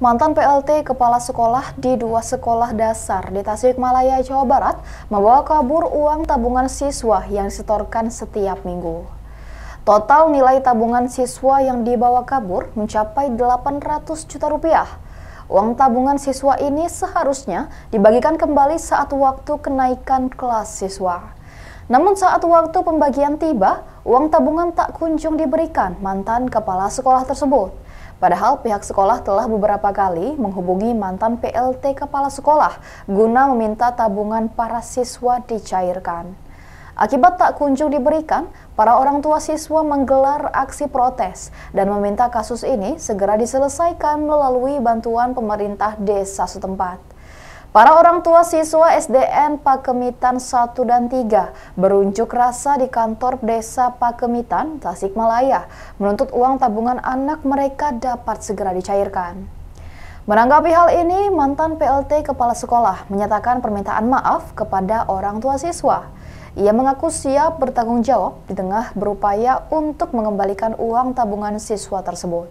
Mantan PLT Kepala Sekolah di dua sekolah dasar di Tasikmalaya, Jawa Barat membawa kabur uang tabungan siswa yang disetorkan setiap minggu. Total nilai tabungan siswa yang dibawa kabur mencapai 800 juta rupiah. Uang tabungan siswa ini seharusnya dibagikan kembali saat waktu kenaikan kelas siswa. Namun saat waktu pembagian tiba, uang tabungan tak kunjung diberikan mantan kepala sekolah tersebut. Padahal pihak sekolah telah beberapa kali menghubungi mantan PLT kepala sekolah guna meminta tabungan para siswa dicairkan. Akibat tak kunjung diberikan, para orang tua siswa menggelar aksi protes dan meminta kasus ini segera diselesaikan melalui bantuan pemerintah desa setempat. Para orang tua siswa SDN Pakemitan 1 dan 3 berunjuk rasa di kantor desa Pakemitan, Tasikmalaya, menuntut uang tabungan anak mereka dapat segera dicairkan. Menanggapi hal ini, mantan PLT Kepala Sekolah menyatakan permintaan maaf kepada orang tua siswa. Ia mengaku siap bertanggung jawab di tengah berupaya untuk mengembalikan uang tabungan siswa tersebut.